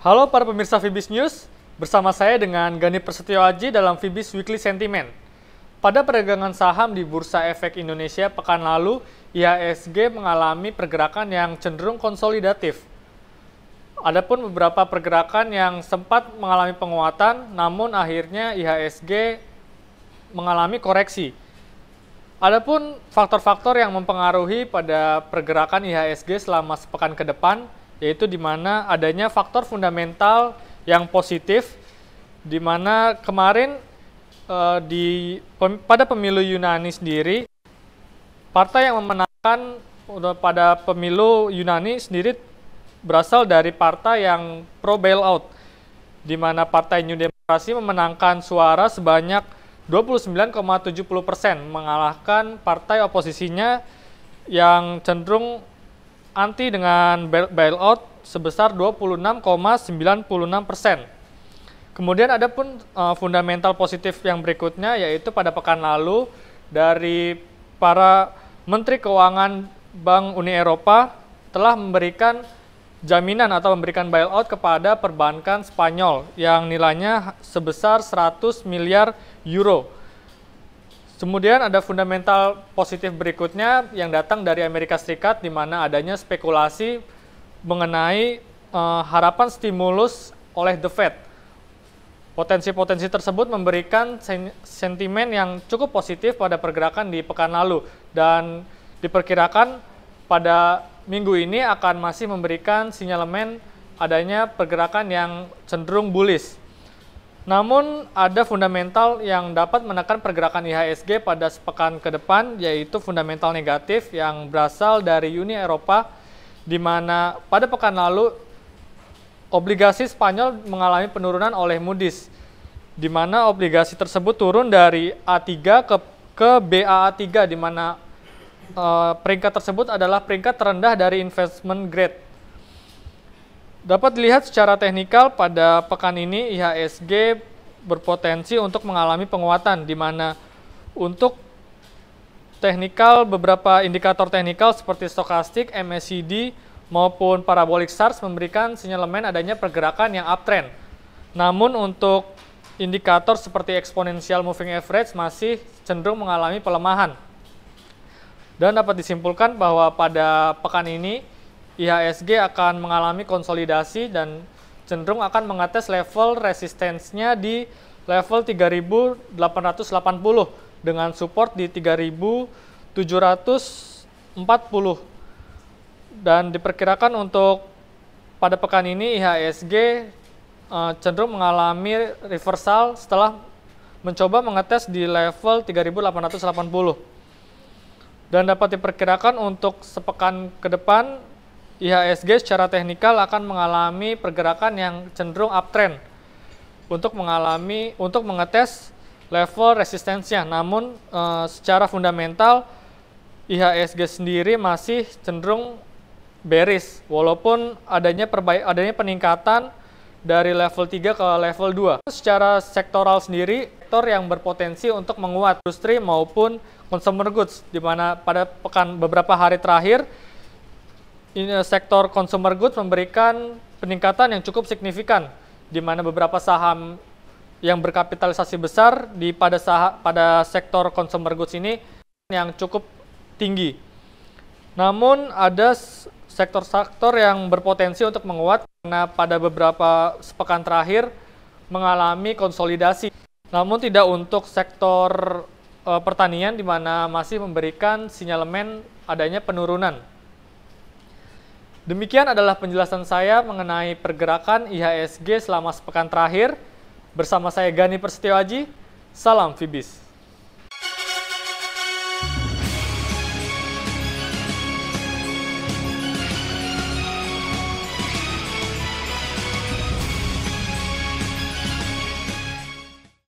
Halo para pemirsa Vibis News, bersama saya dengan Gani Persetio Aji dalam Vibis Weekly Sentiment. Pada perdagangan saham di Bursa Efek Indonesia pekan lalu, IHSG mengalami pergerakan yang cenderung konsolidatif. Adapun beberapa pergerakan yang sempat mengalami penguatan, namun akhirnya IHSG mengalami koreksi. Adapun faktor-faktor yang mempengaruhi pada pergerakan IHSG selama sepekan ke depan, yaitu di mana adanya faktor fundamental yang positif di mana kemarin uh, di pem, pada pemilu Yunani sendiri partai yang memenangkan pada pemilu Yunani sendiri berasal dari partai yang pro bailout di mana partai New Demokrasi memenangkan suara sebanyak 29,70 persen mengalahkan partai oposisinya yang cenderung anti dengan bailout sebesar 26,96 persen. Kemudian ada pun uh, fundamental positif yang berikutnya yaitu pada pekan lalu dari para menteri keuangan Bank Uni Eropa telah memberikan jaminan atau memberikan bailout kepada perbankan Spanyol yang nilainya sebesar 100 miliar euro Kemudian ada fundamental positif berikutnya yang datang dari Amerika Serikat di mana adanya spekulasi mengenai uh, harapan stimulus oleh The Fed. Potensi-potensi tersebut memberikan sen sentimen yang cukup positif pada pergerakan di pekan lalu dan diperkirakan pada minggu ini akan masih memberikan sinyalemen adanya pergerakan yang cenderung bullish. Namun ada fundamental yang dapat menekan pergerakan IHSG pada sepekan ke depan yaitu fundamental negatif yang berasal dari Uni Eropa di mana pada pekan lalu obligasi Spanyol mengalami penurunan oleh Moody's di mana obligasi tersebut turun dari A3 ke ke BAA3 di mana uh, peringkat tersebut adalah peringkat terendah dari investment grade Dapat dilihat secara teknikal pada pekan ini IHSG berpotensi untuk mengalami penguatan di mana untuk teknikal beberapa indikator teknikal seperti stokastik, MACD maupun parabolic stars memberikan sinyalemen adanya pergerakan yang uptrend. Namun untuk indikator seperti exponential moving average masih cenderung mengalami pelemahan. Dan dapat disimpulkan bahwa pada pekan ini IHSG akan mengalami konsolidasi dan cenderung akan mengetes level resistensinya di level 3880 dengan support di 3740 dan diperkirakan untuk pada pekan ini IHSG eh, cenderung mengalami reversal setelah mencoba mengetes di level 3880 dan dapat diperkirakan untuk sepekan ke depan IHSG secara teknikal akan mengalami pergerakan yang cenderung uptrend untuk mengalami untuk mengetes level resistensinya. Namun e, secara fundamental IHSG sendiri masih cenderung bearish walaupun adanya perbaik adanya peningkatan dari level 3 ke level 2. Secara sektoral sendiri, sektor yang berpotensi untuk menguat industri maupun consumer goods di mana pada pekan beberapa hari terakhir sektor consumer goods memberikan peningkatan yang cukup signifikan, di mana beberapa saham yang berkapitalisasi besar di pada saham, pada sektor consumer goods ini yang cukup tinggi. Namun ada sektor-sektor yang berpotensi untuk menguat karena pada beberapa sepekan terakhir mengalami konsolidasi. Namun tidak untuk sektor e, pertanian di mana masih memberikan sinyalemen adanya penurunan. Demikian adalah penjelasan saya mengenai pergerakan IHSG selama sepekan terakhir. Bersama saya Gani Persetio Aji, salam Fibis.